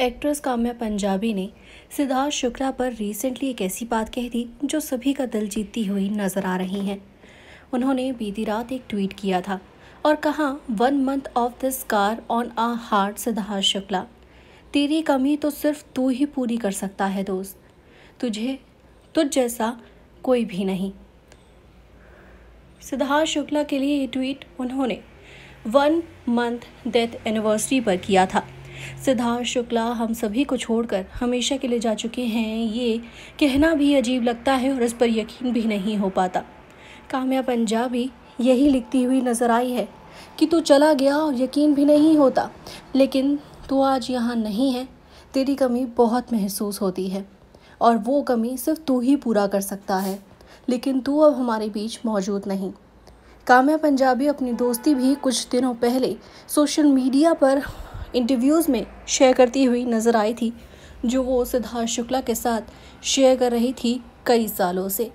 actress Kamya Punjabi ने सिद्धार्थ शुक्ला पर recently एक ऐसी बात कह दी जो सभी का दिल जीतती हुई नजर आ रही हैं उन्होंने बीती रात एक ट्वीट किया था और कहा one month of this car on a heart Siddharth Shukla तेरी कमी तो सिर्फ तू ही पूरी कर सकता है दोस्त तुझे तुझ जैसा कोई भी नहीं सिद्धार्थ शुक्ला के लिए ये ट्वीट उन्होंने वन मंथ डेथ एनिवर्सरी पर किया था सिद्धार्थ शुक्ला हम सभी को छोड़कर हमेशा के लिए जा चुके हैं ये कहना भी अजीब लगता है और इस पर यकीन भी नहीं हो पाता काम्या पंजाबी यही लिखती हुई नज़र आई है कि तू चला गया और यकीन भी नहीं होता लेकिन तू आज यहाँ नहीं है तेरी कमी बहुत महसूस होती है और वो कमी सिर्फ तू ही पूरा कर सकता है लेकिन तू अब हमारे बीच मौजूद नहीं काम्या पंजाबी अपनी दोस्ती भी कुछ दिनों पहले सोशल मीडिया पर इंटरव्यूज़ में शेयर करती हुई नज़र आई थी जो वो सिद्धार्थ शुक्ला के साथ शेयर कर रही थी कई सालों से